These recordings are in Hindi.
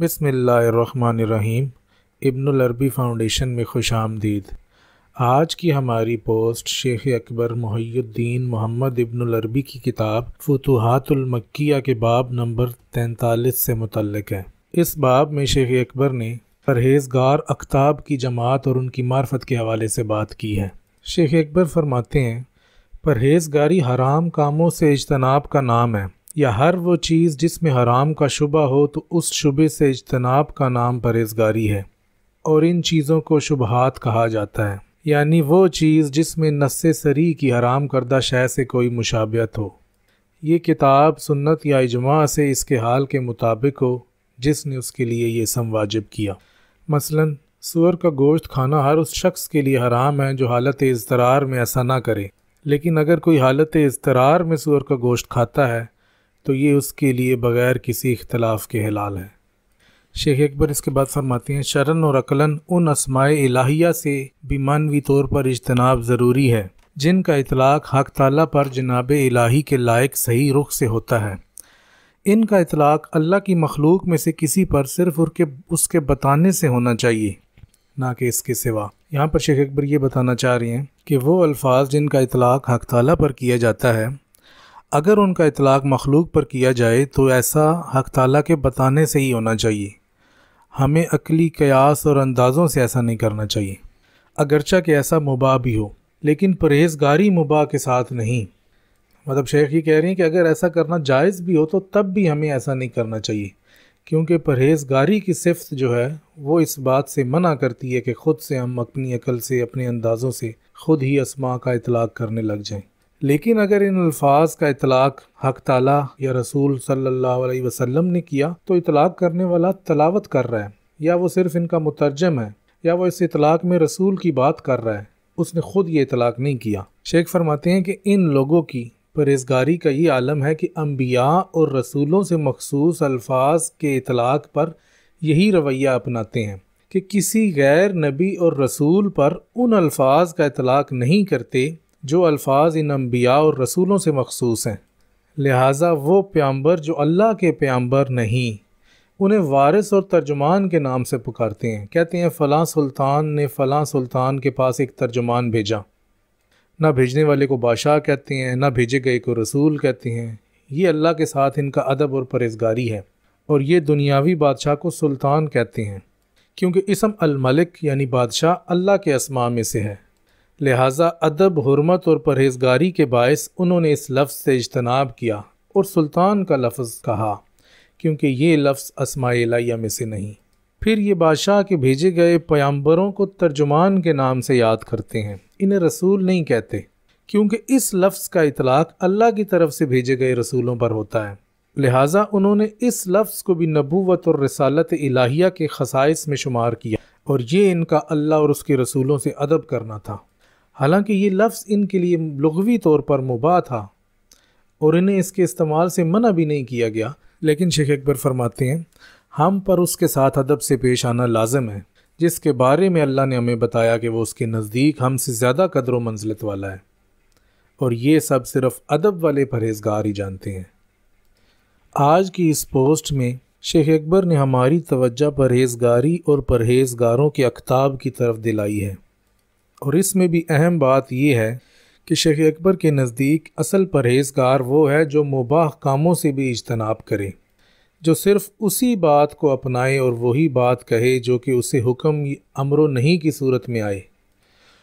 बसमीम इब्नुल अरबी फाउंडेशन में खुश आमदीद आज की हमारी post Sheikh Akbar Muhyiddin Muhammad Ibnul Arabi की किताब फतुहातुलमक्या के बाब नंबर तैंतालीस से मुतलक है इस बाब में शेख अकबर ने परहेजगार अकताब की जमात और उनकी मार्फत के हवाले से बात की है शेख अकबर फरमाते हैं परहेजगारी हराम कामों से इजतनाब का नाम है या हर वो चीज़ जिसमें हराम का शुबा हो तो उस शुबे से इजतनाब का नाम परहेजगारी है और इन चीज़ों को शुबहात कहा जाता है यानी वो चीज़ जिसमें नस्से सरी की हराम करदा शय से कोई मुशाबत हो ये किताब सुन्नत या इजमा से इसके हाल के मुताबिक हो जिसने उसके लिए ये सम वाजिब किया मसलन सुअर का गोश्त खाना हर उस शख्स के लिए हराम है जो हालत इसतरार में ऐसा ना करे लेकिन अगर कोई हालत इसतरार में सुअर का गोश्त खाता है तो ये उसके लिए बग़ैर किसी इख्तलाफ के हलाल है शेख अकबर इसके बाद फरमाते हैं शरण और अकलन उन असमाय इलाहिया से भी मानवी तौर पर इजतनाब ज़रूरी है जिनका इतलाक़ हक ताला पर जनाब इलाही के लायक सही रुख से होता है इनका इतलाक़ अल्लाह की मखलूक में से किसी पर सिर्फ उनके उसके बताने से होना चाहिए ना कि इसके सिवा यहाँ पर शेख अकबर ये बताना चाह रहे हैं कि वो अल्फाज जिनका इतलाक़ हक ताला पर किया जाता है अगर उनका इतलाक़ मखलूक पर किया जाए तो ऐसा हक ताला के बताने से ही होना चाहिए हमें अकली कयास और अंदाज़ों से ऐसा नहीं करना चाहिए अगरचा कि ऐसा मुबा भी हो लेकिन परहेजगारी मुबा के साथ नहीं मतलब शेख ये कह रही हैं कि अगर ऐसा करना जायज़ भी हो तो तब भी हमें ऐसा नहीं करना चाहिए क्योंकि परहेजगारी की सिफ्त जो है वो इस बात से मना करती है कि ख़ुद से हम अपनी अकल से अपने अंदाज़ों से ख़ुद ही असमा का इतलाक़ करने लग जाएं लेकिन अगर इन अल्फाज का इतलाक हक ताला या रसूल सल्लल्लाहु अलैहि वसल्लम ने किया तो इतलाक करने वाला तलावत कर रहा है या वो सिर्फ इनका मुतरजम है या वो इस इतलाक में रसूल की बात कर रहा है उसने खुद ये इतलाक नहीं किया शेख फरमाते हैं कि इन लोगों की परहेजगारी का ये आलम है कि अम्बिया और रसूलों से मखसूस अल्फाज के इतलाक पर यही रवैया अपनाते हैं कि किसी गैर नबी और रसूल पर उन अल्फाज का इतलाक नहीं करते जो अल्फाज इन अम्बिया और रसूलों से मखसूस हैं लिहाजा वो प्याम्बर जो अल्लाह के प्याम्बर नहीं उन्हें वारिस और तर्जुमान के नाम से पुकारते हैं कहते हैं फ़लाँ सुल्तान ने फ़लाँ सुल्तान के पास एक तर्जुमान भेजा ना भेजने वाले को बादशाह कहते हैं ना भेजे गए को रसूल कहते हैं ये अल्लाह के साथ इनका अदब और परहेजगारी है और ये दुनियावी बादशाह को सुल्तान कहते हैं क्योंकि इसम अलमलिक यानी बादशाह अल्लाह के असमा में से है लिहाजा अदब हरमत और परहेजगारी के बायस उन्होंने इस लफ्ज़ से इजतनाब किया और सुल्तान का लफ्ज़ कहा क्योंकि ये लफ्ज़ असमा लाया में से नहीं फिर ये बादशाह के भेजे गए पैम्बरों को तर्जुमान के नाम से याद करते हैं इन्हें रसूल नहीं कहते क्योंकि इस लफ्ज़ का इतलाक़ अल्लाह की तरफ से भेजे गए रसूलों पर होता है लिहाजा उन्होंने इस लफ्ज़ को भी नबूवत और रसालत इलाहिया के खसाइस में शुमार किया और ये इनका अल्लाह और उसके रसूलों से अदब करना था हालांकि ये लफ्ज़ इनके लिए लगवी तौर पर मुबा था और इन्हें इसके इस्तेमाल से मना भी नहीं किया गया लेकिन शेख अकबर फरमाते हैं हम पर उसके साथ अदब से पेश आना लाजम है जिसके बारे में अल्लाह ने हमें बताया कि वो उसके नज़दीक हमसे ज़्यादा कदर व मंजिलत वाला है और ये सब सिर्फ अदब वाले परहेजगार ही जानते हैं आज की इस पोस्ट में शेख अकबर ने हमारी तवज्जा परहेजगारी और परहेजगारों के अखताब की तरफ दिलाई है और इसमें भी अहम बात यह है कि शेख अकबर के नज़दीक असल परहेजगार वो है जो मुबाह कामों से भी इजतनाब करे जो सिर्फ़ उसी बात को अपनाए और वही बात कहे जो कि उसे हुक्म अमर नहीं की सूरत में आए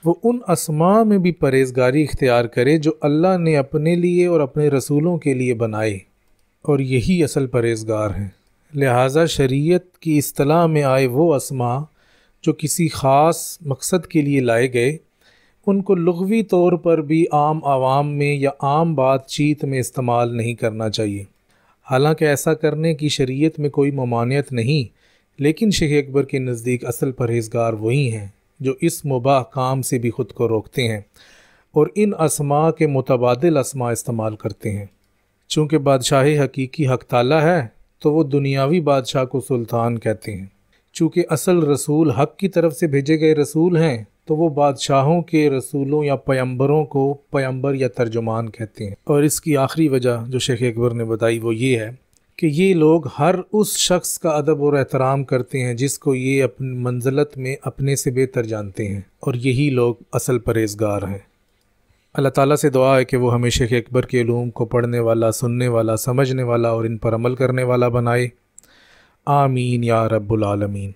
वो उन असमा में भी परहेजगारी इख्तियार करे जो अल्लाह ने अपने लिए और अपने रसूलों के लिए बनाए और यही असल परहेजगार हैं लिहाजा शरीयत की असलाह में आए वो असमा जो किसी ख़ास मकसद के लिए लाए गए उनको लघवी तौर पर भी आम आवाम में या आम बातचीत में इस्तेमाल नहीं करना चाहिए हालांकि ऐसा करने की शरीयत में कोई ममानियत नहीं लेकिन शेख अकबर के नज़दीक असल परहेजगार वही हैं जो इस मुबाह काम से भी ख़ुद को रोकते हैं और इन असमा के मुतबादल असमा इस्तेमाल करते हैं चूँकि बादशाह हकीकी हक ताला है तो वो दुनियावी बादशाह को सुल्तान कहते हैं चूँकि असल रसूल हक की तरफ से भेजे गए रसूल हैं तो वो बादशाहों के रसूलों या पैम्बरों को पैम्बर या तर्जुमान कहते हैं और इसकी आखिरी वजह जो शेख अकबर ने बताई वो ये है कि ये लोग हर उस शख्स का अदब और एहतराम करते हैं जिसको ये अपनी मंजिलत में अपने से बेहतर जानते हैं और यही लोग असल परहेजगार हैं अल्लाह ताला से दुआ है कि वो हमें शेख अकबर के लूम को पढ़ने वाला सुनने वाला समझने वाला और इन पर अमल करने वाला बनाए आमीन या रब्बुल आलमीन